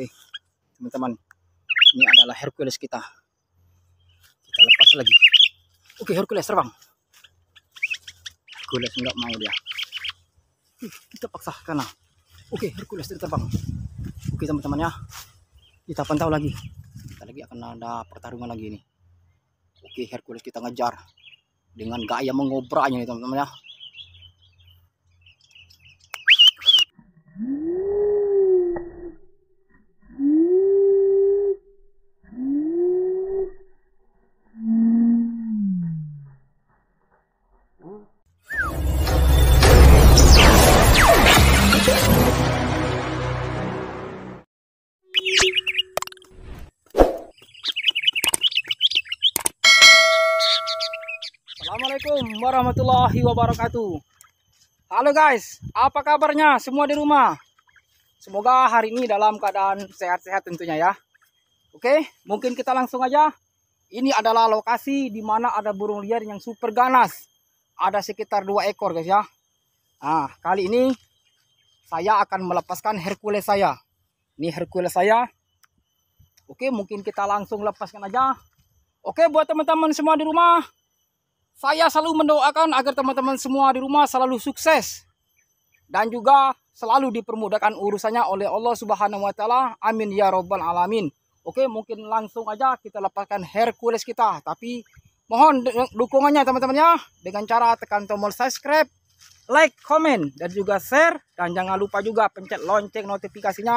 Oke, teman-teman. Ini adalah Hercules kita. Kita lepas lagi. Oke, Hercules terbang. Hercules nggak mau dia. kita paksa karena. Oke, Hercules terbang. Oke, teman-teman ya. Kita pantau lagi. Kita lagi akan ada pertarungan lagi ini. Oke, Hercules kita ngejar dengan gaya mengobraknya nih, teman-teman ya. Assalamualaikum warahmatullahi wabarakatuh Halo guys, apa kabarnya semua di rumah? Semoga hari ini dalam keadaan sehat-sehat tentunya ya Oke, mungkin kita langsung aja Ini adalah lokasi di mana ada burung liar yang super ganas Ada sekitar dua ekor guys ya Nah, kali ini saya akan melepaskan Hercules saya Ini Hercules saya Oke, mungkin kita langsung lepaskan aja Oke, buat teman-teman semua di rumah saya selalu mendoakan agar teman-teman semua di rumah selalu sukses dan juga selalu dipermudahkan urusannya oleh Allah Subhanahu wa taala. Amin ya rabbal alamin. Oke, mungkin langsung aja kita lepaskan Hercules kita, tapi mohon dukungannya teman-teman ya dengan cara tekan tombol subscribe, like, komen dan juga share dan jangan lupa juga pencet lonceng notifikasinya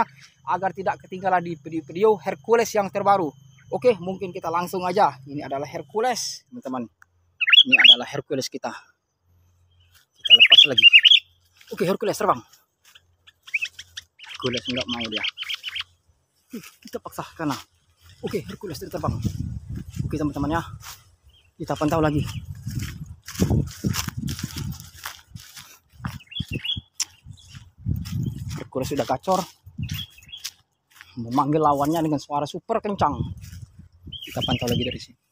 agar tidak ketinggalan di video-video Hercules yang terbaru. Oke, mungkin kita langsung aja. Ini adalah Hercules, teman-teman ini adalah Hercules kita kita lepas lagi oke Hercules terbang Hercules nggak mau dia kita paksa karena oke Hercules terbang oke teman-teman ya kita pantau lagi Hercules sudah gacor memanggil lawannya dengan suara super kencang kita pantau lagi dari sini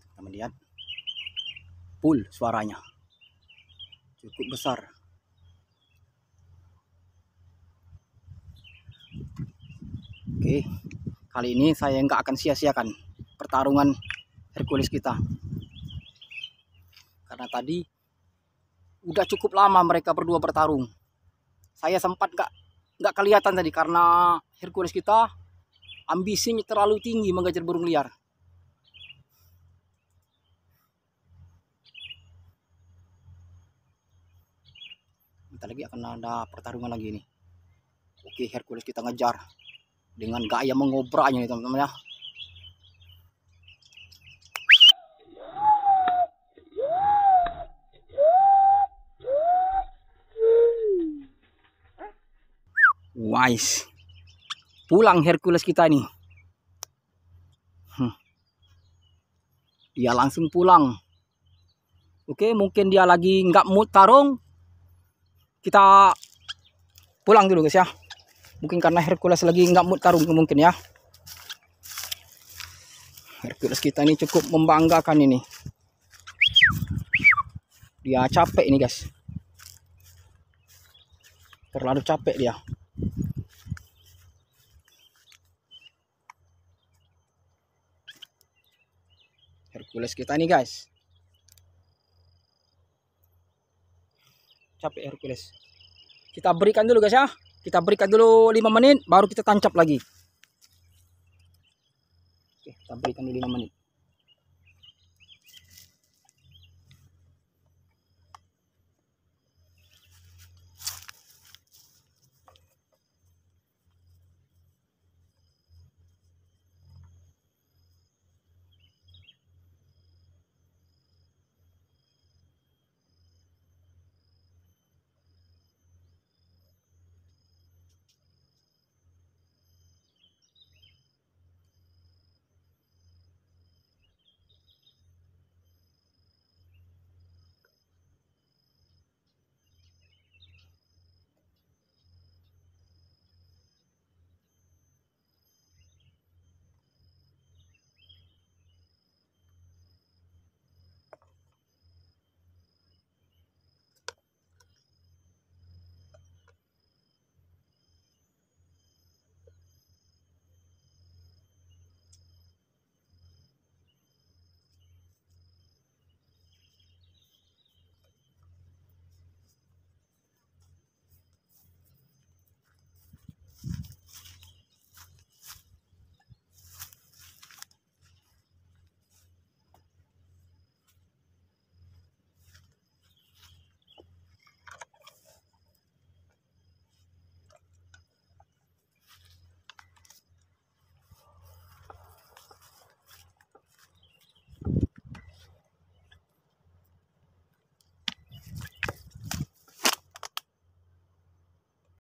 kita melihat full suaranya cukup besar oke kali ini saya nggak akan sia-siakan pertarungan Hercules kita karena tadi udah cukup lama mereka berdua bertarung saya sempat nggak nggak kelihatan tadi karena Hercules kita ambisinya terlalu tinggi mengejar burung liar Bentar lagi akan ada pertarungan lagi ini. Oke, Hercules kita ngejar dengan gaya mengobraknya nih teman-teman ya. Wise. Pulang Hercules kita ini. Hmm. Dia langsung pulang. Oke, mungkin dia lagi nggak mood tarung kita pulang dulu guys ya mungkin karena Hercules lagi nggak mood karung mungkin ya Hercules kita ini cukup membanggakan ini dia capek ini guys terlalu capek dia Hercules kita ini guys capek Hercules kita berikan dulu guys ya kita berikan dulu 5 menit baru kita tancap lagi oke kita berikan dulu 5 menit